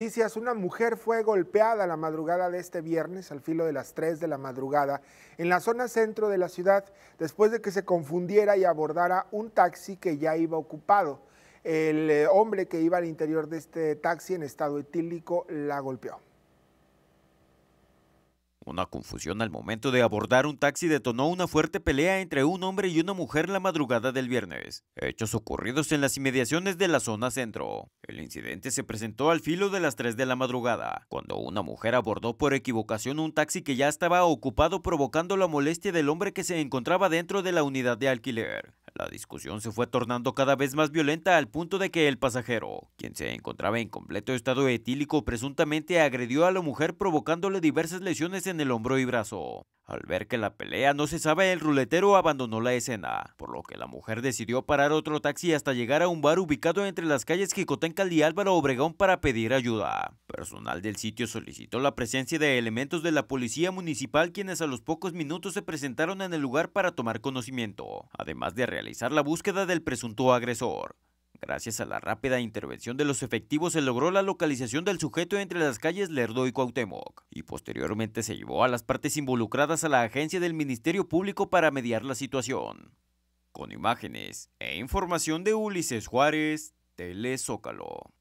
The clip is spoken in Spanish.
Noticias, una mujer fue golpeada la madrugada de este viernes al filo de las 3 de la madrugada en la zona centro de la ciudad después de que se confundiera y abordara un taxi que ya iba ocupado. El eh, hombre que iba al interior de este taxi en estado etílico la golpeó. Una confusión al momento de abordar un taxi detonó una fuerte pelea entre un hombre y una mujer la madrugada del viernes, hechos ocurridos en las inmediaciones de la zona centro. El incidente se presentó al filo de las 3 de la madrugada, cuando una mujer abordó por equivocación un taxi que ya estaba ocupado provocando la molestia del hombre que se encontraba dentro de la unidad de alquiler. La discusión se fue tornando cada vez más violenta al punto de que el pasajero, quien se encontraba en completo estado etílico, presuntamente agredió a la mujer provocándole diversas lesiones en el hombro y brazo. Al ver que la pelea no cesaba, el ruletero abandonó la escena, por lo que la mujer decidió parar otro taxi hasta llegar a un bar ubicado entre las calles Jicotencal y Álvaro Obregón para pedir ayuda. Personal del sitio solicitó la presencia de elementos de la policía municipal quienes a los pocos minutos se presentaron en el lugar para tomar conocimiento, además de realizar la búsqueda del presunto agresor. Gracias a la rápida intervención de los efectivos se logró la localización del sujeto entre las calles Lerdo y Cuauhtémoc y posteriormente se llevó a las partes involucradas a la agencia del Ministerio Público para mediar la situación. Con imágenes e información de Ulises Juárez, Telezócalo.